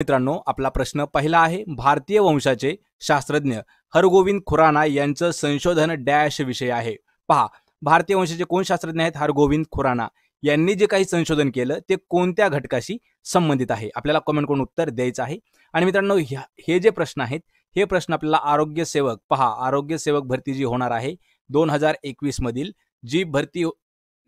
मित्रांनो आपला प्रश्न पहिला आहे भारतीय वंशाचे शास्त्रज्ञ हरगोविंद खुराना यांचं संशोधन डॅश विषय आहे पहा भारतीय वंशाचे कोण शास्त्रज्ञ आहेत हरगोविंद खुराना यांनी जे काही संशोधन केलं ते कोणत्या घटकाशी संबंधित आहे आपल्याला कमेंट करून उत्तर द्यायचं आहे आणि मित्रांनो हे जे प्रश्न आहेत हे प्रश्न आपल्याला आरोग्य सेवक पहा आरोग्य सेवक भरती जी होणार आहे दोन हजार एकवीस मधील जी भरती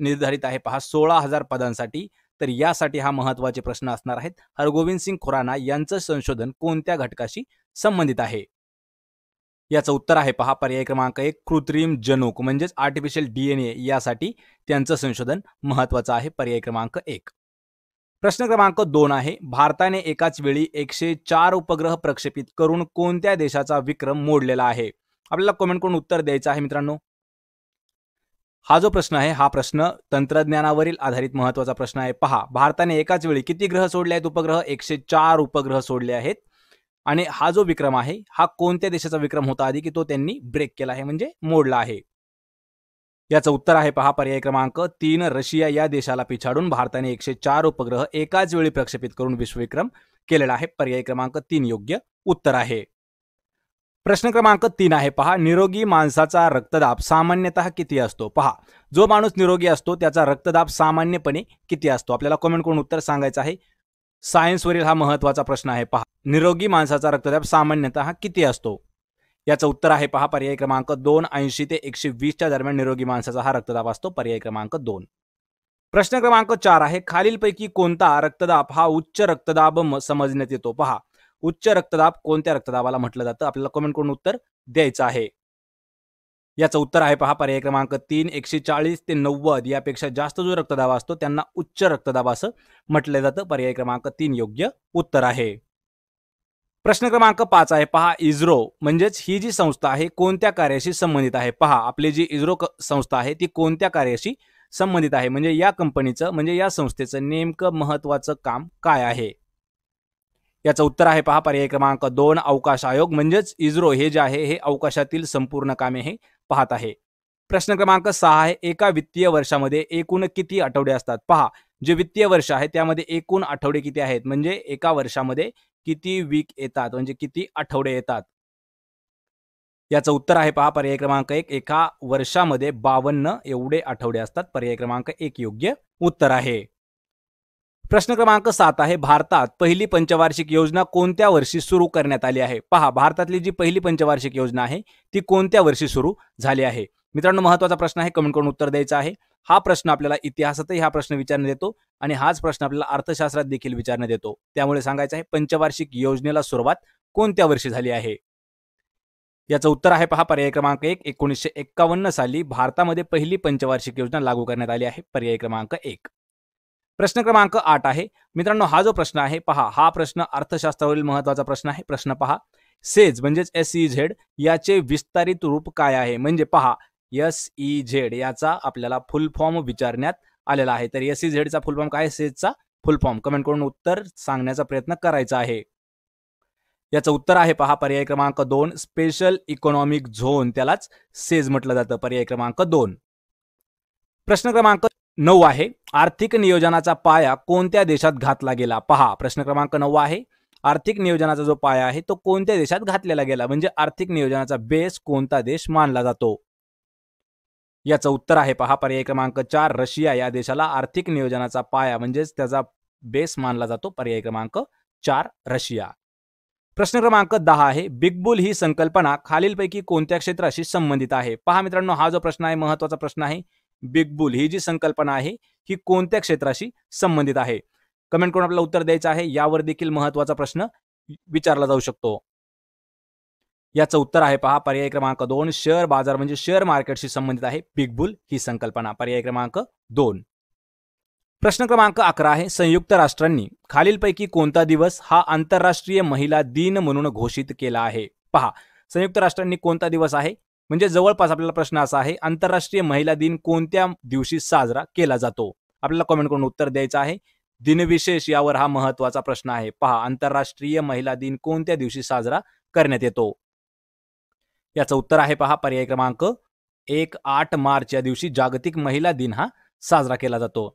निर्धारित आहे पहा सोळा हजार पदांसाठी तर यासाठी हा महत्वाचे प्रश्न असणार आहेत हरगोविंद सिंग खुराना यांचं संशोधन कोणत्या घटकाशी संबंधित आहे याचं उत्तर आहे पहा पर्याय क्रमांक एक कृत्रिम जनूक म्हणजेच आर्टिफिशियल डीएनए यासाठी त्यांचं संशोधन महत्वाचं आहे पर्याय क्रमांक एक प्रश्न क्रमांक दोन आहे भारताने एकाच वेळी एकशे चार उपग्रह प्रक्षेपित करून कोणत्या देशाचा विक्रम मोडलेला आहे आपल्याला कॉमेंट करून उत्तर द्यायचं आहे मित्रांनो हा जो प्रश्न आहे हा प्रश्न तंत्रज्ञानावरील आधारित महत्वाचा प्रश्न आहे पहा भारताने एकाच वेळी किती ग्रह सोडले आहेत उपग्रह एकशे चार उपग्रह सोडले आहेत आणि हा जो विक्रम आहे हा कोणत्या देशाचा विक्रम होता आधी की तो त्यांनी ब्रेक केला आहे म्हणजे मोडला आहे याचं उत्तर आहे पहा पर्याय क्रमांक तीन रशिया या देशाला पिछाडून भारताने एकशे चार उपग्रह एकाच वेळी प्रक्षेपित करून विश्वविक्रम केलेला आहे पर्याय क्रमांक तीन योग्य उत्तर आहे प्रश्न क्रमांक तीन आहे पहा निरोगी माणसाचा रक्तदाब सामान्यतः किती असतो पहा जो माणूस निरोगी असतो त्याचा रक्तदाब सामान्यपणे किती असतो आपल्याला कमेंट करून उत्तर सांगायचं आहे सायन्सवरील हा महत्त्वाचा प्रश्न आहे पहा निरोगी माणसाचा रक्तदाब सामान्यतः किती असतो याचं उत्तर आहे पहा पर्याय क्रमांक दोन ऐंशी ते एकशे वीसच्या दरम्यान निरोगी माणसाचा हा रक्तदाब असतो पर्याय क्रमांक दोन प्रश्न क्रमांक चार आहे खालीलपैकी कोणता रक्तदाब हा उच्च रक्तदाब समजण्यात येतो पहा उच्च रक्तदाब कोणत्या रक्तदाबाला म्हटलं जातं आपल्याला कमेंट करून उत्तर द्यायचं आहे याचं उत्तर आहे पहा पर्याय क्रमांक तीन एकशे चाळीस ते नव्वद यापेक्षा जास्त जो रक्तदाब असतो त्यांना उच्च रक्तदाब असं म्हटलं जातं पर्याय क्रमांक तीन योग्य उत्तर आहे प्रश्न क्रमांक पाच आहे पहा इस्रो म्हणजेच ही जी संस्था आहे कोणत्या कार्याशी संबंधित आहे पहा आपली जी इस्रो संस्था आहे ती कोणत्या कार्याशी संबंधित आहे म्हणजे या कंपनीचं म्हणजे या संस्थेचं नेमकं महत्वाचं काम काय आहे याचं उत्तर आहे पहा पर्याय क्रमांक दोन अवकाश आयोग म्हणजेच इस्रो हे जे आहे हे अवकाशातील संपूर्ण कामे हे पाहत आहे प्रश्न क्रमांक सहा आहे एका वित्तीय वर्षामध्ये एकूण किती आठवडे असतात पहा जे वित्तीय वर्ष आहे त्यामध्ये एकूण आठवडे किती आहेत म्हणजे एका वर्षामध्ये किती वीक येतात म्हणजे किती आठवडे येतात याचं उत्तर आहे पहा पर्याय क्रमांक एक एका वर्षामध्ये बावन्न एवढे आठवडे असतात पर्याय क्रमांक एक योग्य उत्तर आहे प्रश्न क्रमांक सात आहे भारतात पहिली पंचवार्षिक योजना कोणत्या वर्षी सुरू करण्यात आली आहे पहा भारतातली जी पहिली पंचवार्षिक योजना आहे ती कोणत्या वर्षी सुरू झाली आहे मित्रांनो महत्वाचा प्रश्न आहे कमेंट करून उत्तर द्यायचं आहे हा प्रश्न आपल्याला इतिहासातही हा प्रश्न विचारण्यात येतो आणि हाच प्रश्न आपल्याला अर्थशास्त्रात देखील विचारण्यात येतो त्यामुळे सांगायचं आहे पंचवार्षिक योजनेला सुरुवात कोणत्या वर्षी झाली आहे याचं उत्तर आहे पहा पर्याय क्रमांक एक एकोणीसशे एक्कावन्न साली भारतामध्ये पहिली पंचवार्षिक योजना लागू करण्यात आली आहे पर्याय क्रमांक एक प्रश्न क्रमांक आठ आहे मित्रांनो हा जो प्रश्न आहे पहा हा प्रश्न अर्थशास्त्रावरील महत्वाचा प्रश्न आहे प्रश्न पहा सेज म्हणजेच एस ई झेड याचे विस्तारित रूप काय आहे म्हणजे पहा एस ई झेड याचा आपल्याला फुल फॉर्म विचारण्यात आलेला आहे तर एस ई e झेडचा फुल फॉर्म काय सेजचा फुल फॉर्म कमेंट करून उत्तर सांगण्याचा प्रयत्न करायचा आहे याचं उत्तर आहे पहा पर्याय क्रमांक दोन स्पेशल इकॉनॉमिक झोन त्यालाच सेज म्हटलं जातं पर्याय क्रमांक दोन प्रश्न क्रमांक नऊ आहे आर्थिक नियोजनाचा पाया कोणत्या देशात घातला गेला पहा प्रश्न क्रमांक नऊ आहे आर्थिक नियोजनाचा जो पाया आहे तो कोणत्या देशात घातलेला गेला म्हणजे आर्थिक नियोजनाचा बेस कोणता देश मानला जातो याचं उत्तर आहे पहा पर्याय क्रमांक चार रशिया या देशाला आर्थिक नियोजनाचा पाया म्हणजेच त्याचा बेस मानला जातो पर्याय क्रमांक चार रशिया प्रश्न क्रमांक दहा आहे बिग बुल ही संकल्पना खालीलपैकी कोणत्या क्षेत्राशी संबंधित आहे पहा मित्रांनो हा जो प्रश्न आहे महत्वाचा प्रश्न आहे बिग बुल ही जी संकल्पना आहे ही कोणत्या क्षेत्राशी संबंधित आहे कमेंट करून आपल्याला उत्तर द्यायचं आहे यावर देखील महत्वाचा प्रश्न विचारला जाऊ शकतो याचं उत्तर आहे पहा पर्याय क्रमांक दोन शेअर बाजार म्हणजे शेअर मार्केटशी संबंधित आहे बिग बुल ही संकल्पना पर्याय क्रमांक दोन प्रश्न क्रमांक अकरा आहे संयुक्त राष्ट्रांनी खालीलपैकी कोणता दिवस हा आंतरराष्ट्रीय महिला दिन म्हणून घोषित केला आहे पहा संयुक्त राष्ट्रांनी कोणता दिवस आहे म्हणजे जवळपास आपल्याला प्रश्न असा आहे आंतरराष्ट्रीय महिला दिन कोणत्या दिवशी साजरा केला जातो आपल्याला कॉमेंट करून उत्तर द्यायचं आहे दिनविशेष यावर हा महत्वाचा प्रश्न आहे पहा आंतरराष्ट्रीय महिला दिन कोणत्या दिवशी साजरा करण्यात येतो याचं उत्तर आहे पहा पर्याय क्रमांक एक आठ मार्च या दिवशी जागतिक महिला दिन हा साजरा केला जातो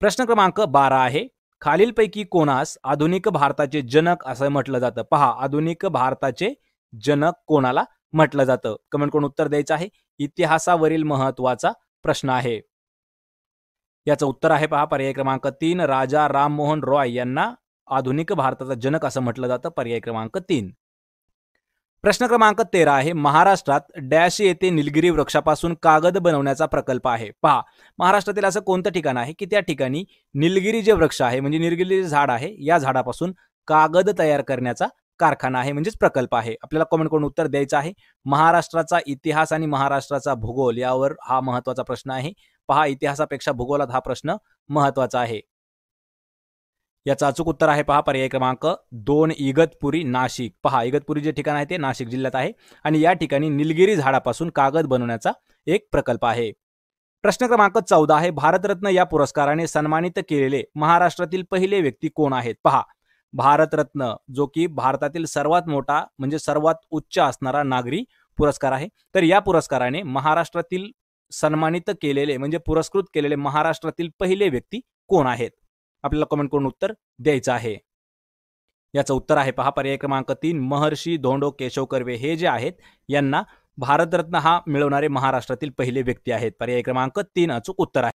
प्रश्न क्रमांक बारा आहे खालीलपैकी कोणास आधुनिक भारताचे जनक असं म्हटलं जातं पहा आधुनिक भारताचे जनक कोणाला म्हटलं जातं कमेंट करून उत्तर द्यायचं आहे इतिहासावरील महत्वाचा प्रश्न आहे याचं उत्तर आहे पहा पर्याय क्रमांक तीन राजा राममोहन रॉय यांना आधुनिक भारताचा जनक असं म्हटलं जातं पर्याय क्रमांक तीन प्रश्न क्रमांक तेरा आहे महाराष्ट्रात डॅश येथे निलगिरी वृक्षापासून कागद बनवण्याचा प्रकल्प आहे पहा महाराष्ट्रातील असं कोणतं ठिकाण आहे की त्या ठिकाणी निलगिरी जे वृक्ष आहे म्हणजे निलगिरी जे झाड आहे या झाडापासून कागद तयार करण्याचा कारखाना आहे म्हणजेच प्रकल्प आहे आपल्याला कमेंट करून उत्तर द्यायचं आहे महाराष्ट्राचा इतिहास आणि महाराष्ट्राचा भूगोल यावर हा महत्वाचा प्रश्न आहे पहा इतिहासापेक्षा भूगोलात हा प्रश्न महत्वाचा आहे याचं अचूक उत्तर आहे पहा पर्याय क्रमांक दोन इगतपुरी नाशिक पहा इगतपुरी जे ठिकाण आहे ते नाशिक जिल्ह्यात आहे आणि या ठिकाणी निलगिरी झाडापासून कागद बनवण्याचा एक प्रकल्प आहे प्रश्न क्रमांक चौदा आहे भारतरत्न या पुरस्काराने सन्मानित केलेले महाराष्ट्रातील पहिले व्यक्ती कोण आहेत पहा भारतरत्न जो की भारतातील सर्वात मोठा म्हणजे सर्वात उच्च असणारा नागरी पुरस्कार आहे तर या पुरस्काराने महाराष्ट्रातील सन्मानित केलेले म्हणजे पुरस्कृत केलेले महाराष्ट्रातील पहिले व्यक्ती कोण आहेत आपल्याला कमेंट करून उत्तर द्यायचं आहे याचं उत्तर आहे पहा पर्याय क्रमांक तीन महर्षी धोंडो केशव कर्वे हे जे आहेत यांना भारतरत्न हा मिळवणारे महाराष्ट्रातील पहिले व्यक्ती आहेत पर्याय क्रमांक तीन अचूक उत्तर आहे